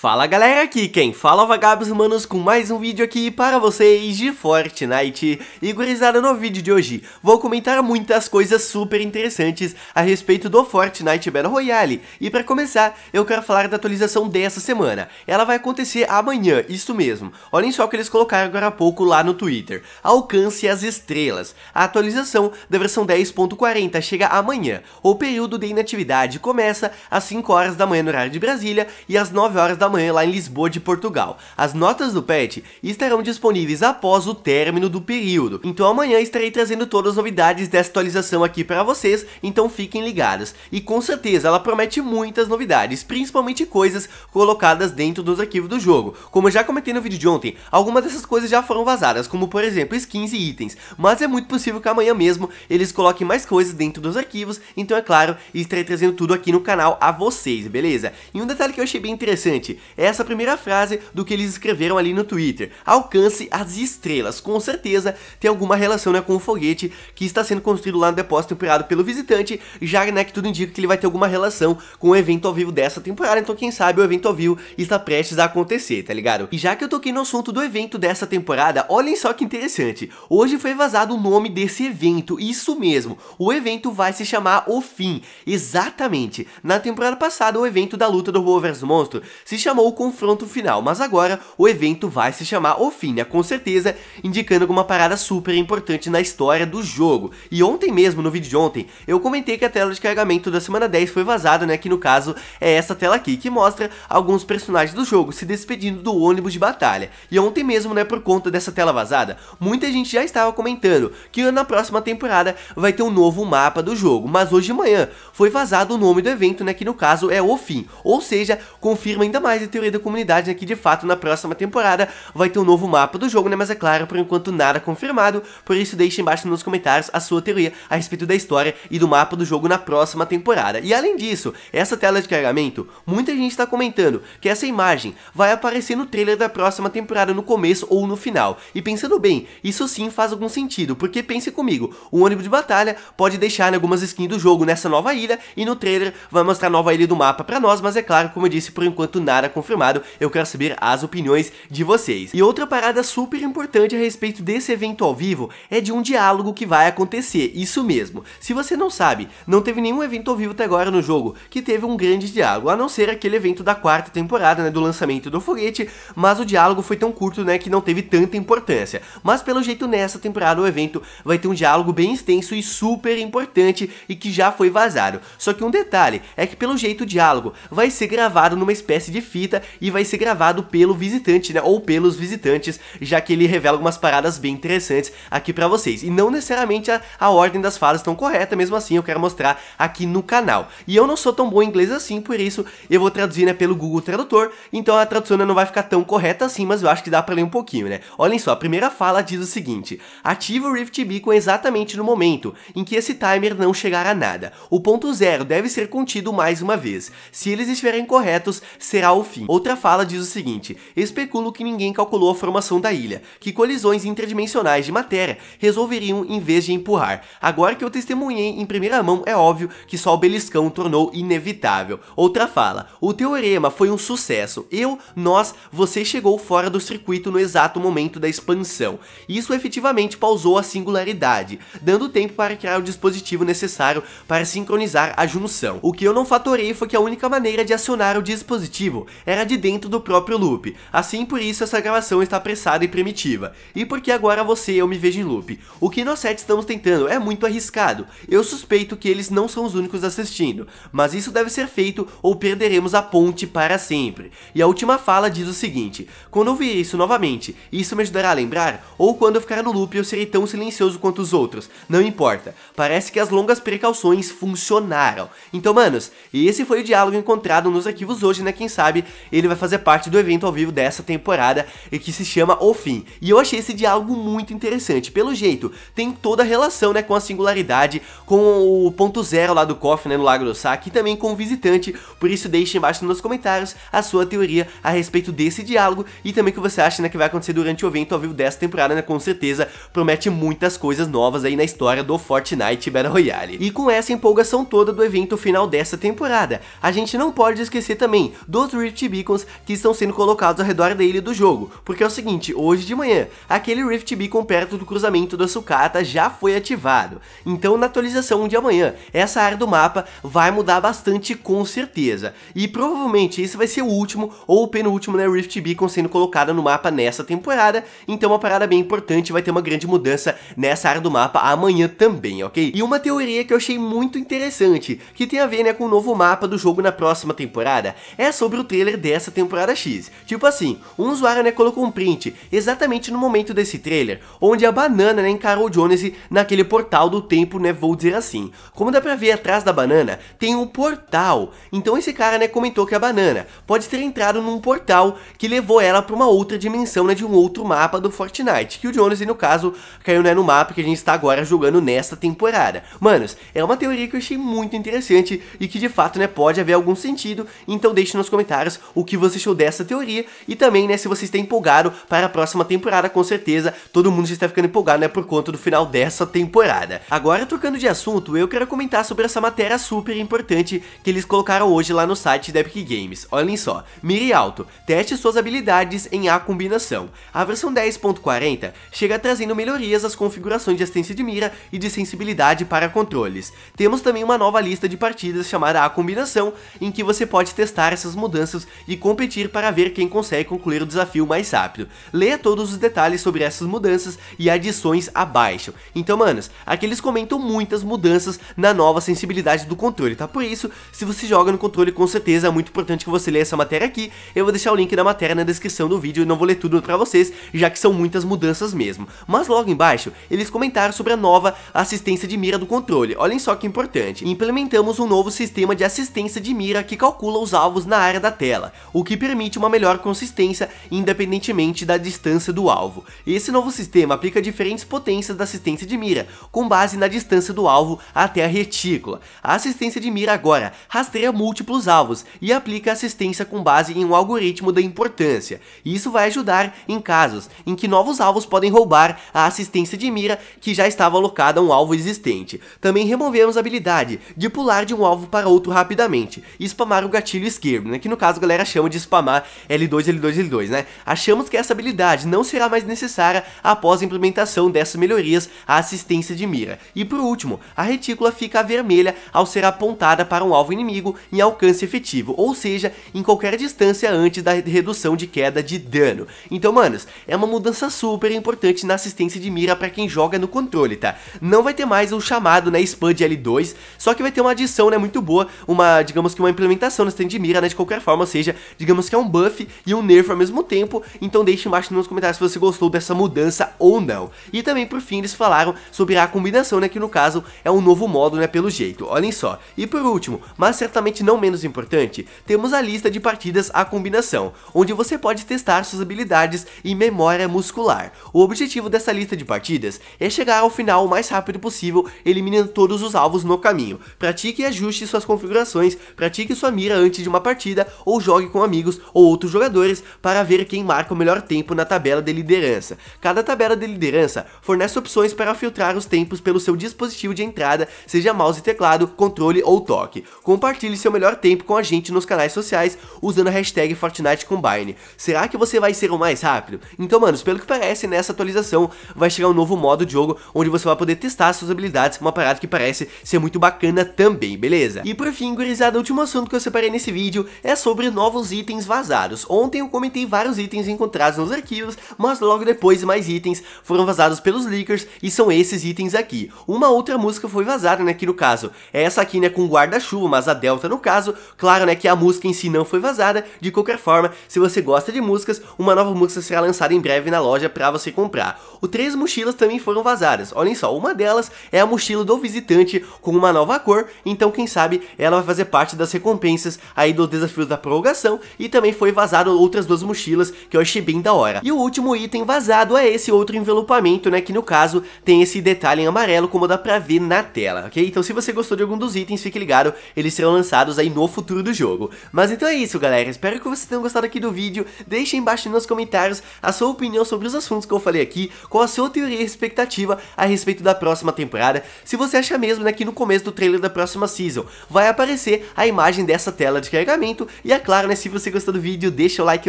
Fala galera, aqui quem fala é Vagabos Manos com mais um vídeo aqui para vocês de Fortnite. E gurizada, no vídeo de hoje vou comentar muitas coisas super interessantes a respeito do Fortnite Battle Royale. E para começar, eu quero falar da atualização dessa semana. Ela vai acontecer amanhã, isso mesmo. Olhem só o que eles colocaram agora há pouco lá no Twitter. Alcance as estrelas. A atualização da versão 10.40 chega amanhã. O período de inatividade começa às 5 horas da manhã no horário de Brasília e às 9 horas da amanhã lá em Lisboa de Portugal. As notas do PET estarão disponíveis após o término do período, então amanhã estarei trazendo todas as novidades dessa atualização aqui para vocês, então fiquem ligados E com certeza ela promete muitas novidades, principalmente coisas colocadas dentro dos arquivos do jogo. Como eu já comentei no vídeo de ontem, algumas dessas coisas já foram vazadas, como por exemplo skins e itens, mas é muito possível que amanhã mesmo eles coloquem mais coisas dentro dos arquivos, então é claro, estarei trazendo tudo aqui no canal a vocês, beleza? E um detalhe que eu achei bem interessante, é essa primeira frase do que eles escreveram ali no Twitter. Alcance as estrelas. Com certeza tem alguma relação né, com o foguete que está sendo construído lá no depósito operado pelo visitante, já né, que tudo indica que ele vai ter alguma relação com o evento ao vivo dessa temporada, então quem sabe o evento ao vivo está prestes a acontecer, tá ligado? E já que eu toquei no assunto do evento dessa temporada, olhem só que interessante. Hoje foi vazado o nome desse evento, isso mesmo. O evento vai se chamar O Fim, exatamente. Na temporada passada, o evento da luta do Robô vs Monstro se chamou chamou o confronto final, mas agora o evento vai se chamar Ofínia, com certeza, indicando alguma parada super importante na história do jogo. E ontem mesmo, no vídeo de ontem, eu comentei que a tela de carregamento da semana 10 foi vazada, né, que no caso é essa tela aqui, que mostra alguns personagens do jogo se despedindo do ônibus de batalha. E ontem mesmo, né, por conta dessa tela vazada, muita gente já estava comentando que na próxima temporada vai ter um novo mapa do jogo, mas hoje de manhã foi vazado o nome do evento, né, que no caso é o fim, ou seja, confirma ainda mais mais teoria da comunidade, né, que de fato na próxima temporada vai ter um novo mapa do jogo, né, mas é claro, por enquanto nada confirmado, por isso deixe embaixo nos comentários a sua teoria a respeito da história e do mapa do jogo na próxima temporada. E além disso, essa tela de carregamento, muita gente está comentando que essa imagem vai aparecer no trailer da próxima temporada no começo ou no final, e pensando bem, isso sim faz algum sentido, porque pense comigo, o ônibus de batalha pode deixar né, algumas skins do jogo nessa nova ilha, e no trailer vai mostrar a nova ilha do mapa pra nós, mas é claro, como eu disse, por enquanto nada é confirmado, eu quero saber as opiniões de vocês. E outra parada super importante a respeito desse evento ao vivo é de um diálogo que vai acontecer, isso mesmo. Se você não sabe, não teve nenhum evento ao vivo até agora no jogo que teve um grande diálogo, a não ser aquele evento da quarta temporada, né, do lançamento do foguete, mas o diálogo foi tão curto, né, que não teve tanta importância. Mas pelo jeito nessa temporada o evento vai ter um diálogo bem extenso e super importante e que já foi vazado. Só que um detalhe é que pelo jeito o diálogo vai ser gravado numa espécie de filme fita e vai ser gravado pelo visitante, né? Ou pelos visitantes, já que ele revela algumas paradas bem interessantes aqui para vocês. E não necessariamente a, a ordem das falas tão correta, mesmo assim eu quero mostrar aqui no canal. E eu não sou tão bom em inglês assim, por isso eu vou traduzir né, pelo Google Tradutor, então a tradução né, não vai ficar tão correta assim, mas eu acho que dá pra ler um pouquinho, né? Olhem só, a primeira fala diz o seguinte, ativa o Rift Beacon exatamente no momento em que esse timer não chegar a nada. O ponto zero deve ser contido mais uma vez. Se eles estiverem corretos, será o fim. Outra fala diz o seguinte: especulo que ninguém calculou a formação da ilha, que colisões interdimensionais de matéria resolveriam em vez de empurrar. Agora que eu testemunhei em primeira mão, é óbvio que só o beliscão tornou inevitável. Outra fala: o teorema foi um sucesso. Eu, nós, você chegou fora do circuito no exato momento da expansão. Isso efetivamente pausou a singularidade, dando tempo para criar o dispositivo necessário para sincronizar a junção. O que eu não fatorei foi que a única maneira de acionar o dispositivo era de dentro do próprio loop, assim por isso essa gravação está apressada e primitiva, e porque agora você e eu me vejo em loop. O que nós sete estamos tentando é muito arriscado, eu suspeito que eles não são os únicos assistindo, mas isso deve ser feito ou perderemos a ponte para sempre. E a última fala diz o seguinte, quando ouvir isso novamente, isso me ajudará a lembrar, ou quando eu ficar no loop eu serei tão silencioso quanto os outros, não importa, parece que as longas precauções funcionaram. Então manos, esse foi o diálogo encontrado nos arquivos hoje, né, quem sabe, sabe, ele vai fazer parte do evento ao vivo dessa temporada e que se chama O Fim. E eu achei esse diálogo muito interessante. Pelo jeito, tem toda a relação, né, com a singularidade, com o ponto zero lá do cofre, né, no Lago do Saque, e também com o visitante. Por isso, deixe embaixo nos comentários a sua teoria a respeito desse diálogo e também o que você acha, né, que vai acontecer durante o evento ao vivo dessa temporada, né, com certeza promete muitas coisas novas aí na história do Fortnite Battle Royale. E com essa empolgação toda do evento final dessa temporada, a gente não pode esquecer também dos Rift Beacons que estão sendo colocados ao redor da ilha do jogo, porque é o seguinte, hoje de manhã, aquele Rift Beacon perto do cruzamento da sucata já foi ativado, então na atualização de amanhã, essa área do mapa vai mudar bastante com certeza, e provavelmente esse vai ser o último ou o penúltimo né, Rift Beacon sendo colocado no mapa nessa temporada, então uma parada bem importante, vai ter uma grande mudança nessa área do mapa amanhã também, ok? E uma teoria que eu achei muito interessante, que tem a ver né, com o novo mapa do jogo na próxima temporada, é sobre o trailer dessa temporada X. Tipo assim, um usuário né, colocou um print exatamente no momento desse trailer, onde a banana né, encarou o Jonas naquele portal do tempo, né, vou dizer assim. Como dá pra ver atrás da banana, tem um portal. Então esse cara né, comentou que a banana pode ter entrado num portal que levou ela pra uma outra dimensão né, de um outro mapa do Fortnite, que o Jones, no caso caiu né, no mapa que a gente está agora jogando nesta temporada. Manos, é uma teoria que eu achei muito interessante e que de fato né, pode haver algum sentido, então deixe nos comentários comentários o que você achou dessa teoria e também, né, se você está empolgado para a próxima temporada, com certeza todo mundo já está ficando empolgado, né, por conta do final dessa temporada. Agora, trocando de assunto, eu quero comentar sobre essa matéria super importante que eles colocaram hoje lá no site da Epic Games. Olhem só, mire alto, teste suas habilidades em A combinação. A versão 10.40 chega trazendo melhorias às configurações de assistência de mira e de sensibilidade para controles. Temos também uma nova lista de partidas chamada A combinação, em que você pode testar essas mudanças e competir para ver quem consegue concluir o desafio mais rápido. Leia todos os detalhes sobre essas mudanças e adições abaixo. Então, manos, aqui eles comentam muitas mudanças na nova sensibilidade do controle, tá? Por isso, se você joga no controle, com certeza é muito importante que você leia essa matéria aqui. Eu vou deixar o link da matéria na descrição do vídeo e não vou ler tudo para vocês, já que são muitas mudanças mesmo. Mas logo embaixo, eles comentaram sobre a nova assistência de mira do controle. Olhem só que importante. Implementamos um novo sistema de assistência de mira que calcula os alvos na área da tela dela, o que permite uma melhor consistência independentemente da distância do alvo. Esse novo sistema aplica diferentes potências da assistência de mira, com base na distância do alvo até a retícula. A assistência de mira agora rastreia múltiplos alvos e aplica assistência com base em um algoritmo da importância. Isso vai ajudar em casos em que novos alvos podem roubar a assistência de mira que já estava alocada a um alvo existente. Também removemos a habilidade de pular de um alvo para outro rapidamente, e spamar o gatilho esquerdo, né, que no caso caso, galera, chama de spamar L2, L2, L2, né? Achamos que essa habilidade não será mais necessária após a implementação dessas melhorias à assistência de mira. E por último, a retícula fica vermelha ao ser apontada para um alvo inimigo em alcance efetivo, ou seja, em qualquer distância antes da redução de queda de dano. Então, manos, é uma mudança super importante na assistência de mira para quem joga no controle, tá? Não vai ter mais o chamado, né, spam de L2, só que vai ter uma adição, né, muito boa, uma, digamos que uma implementação no stand de mira, né, de qualquer forma, seja, digamos que é um buff e um nerf ao mesmo tempo, então deixe embaixo nos comentários se você gostou dessa mudança ou não. E também por fim eles falaram sobre a combinação, né, que no caso é um novo modo, né, pelo jeito, olhem só. E por último, mas certamente não menos importante, temos a lista de partidas à combinação, onde você pode testar suas habilidades e memória muscular. O objetivo dessa lista de partidas é chegar ao final o mais rápido possível, eliminando todos os alvos no caminho. Pratique e ajuste suas configurações, pratique sua mira antes de uma partida ou jogue com amigos ou outros jogadores para ver quem marca o melhor tempo na tabela de liderança. Cada tabela de liderança fornece opções para filtrar os tempos pelo seu dispositivo de entrada, seja mouse e teclado, controle ou toque. Compartilhe seu melhor tempo com a gente nos canais sociais usando a hashtag Fortnite Combine. Será que você vai ser o mais rápido? Então, manos, pelo que parece, nessa atualização vai chegar um novo modo de jogo onde você vai poder testar suas habilidades, uma parada que parece ser muito bacana também, beleza? E por fim, gurizada, o último assunto que eu separei nesse vídeo é sobre sobre novos itens vazados. Ontem eu comentei vários itens encontrados nos arquivos, mas logo depois mais itens foram vazados pelos leakers e são esses itens aqui. Uma outra música foi vazada, né, que no caso é essa aqui, né, com guarda-chuva, mas a Delta no caso, claro, né, que a música em si não foi vazada. De qualquer forma, se você gosta de músicas, uma nova música será lançada em breve na loja para você comprar. O três mochilas também foram vazadas. Olhem só, uma delas é a mochila do visitante com uma nova cor, então quem sabe ela vai fazer parte das recompensas aí dos desafios da prorrogação e também foi vazado outras duas mochilas que eu achei bem da hora. E o último item vazado é esse outro envelopamento, né, que no caso tem esse detalhe em amarelo como dá pra ver na tela, ok? Então se você gostou de algum dos itens, fique ligado, eles serão lançados aí no futuro do jogo. Mas então é isso, galera, espero que vocês tenham gostado aqui do vídeo, deixe embaixo nos comentários a sua opinião sobre os assuntos que eu falei aqui, qual a sua teoria e expectativa a respeito da próxima temporada, se você acha mesmo né, que no começo do trailer da próxima season vai aparecer a imagem dessa tela de carregamento e a é claro, né, se você gostou do vídeo, deixa o like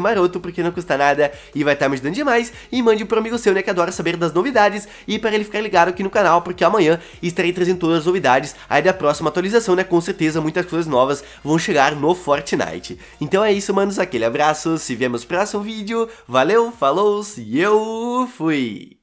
maroto, porque não custa nada e vai estar tá me ajudando demais. E mande pro amigo seu, né, que adora saber das novidades e para ele ficar ligado aqui no canal, porque amanhã estarei trazendo todas as novidades aí da próxima atualização, né, com certeza muitas coisas novas vão chegar no Fortnite. Então é isso, manos, aquele abraço, se vemos no próximo vídeo, valeu, falou e eu fui!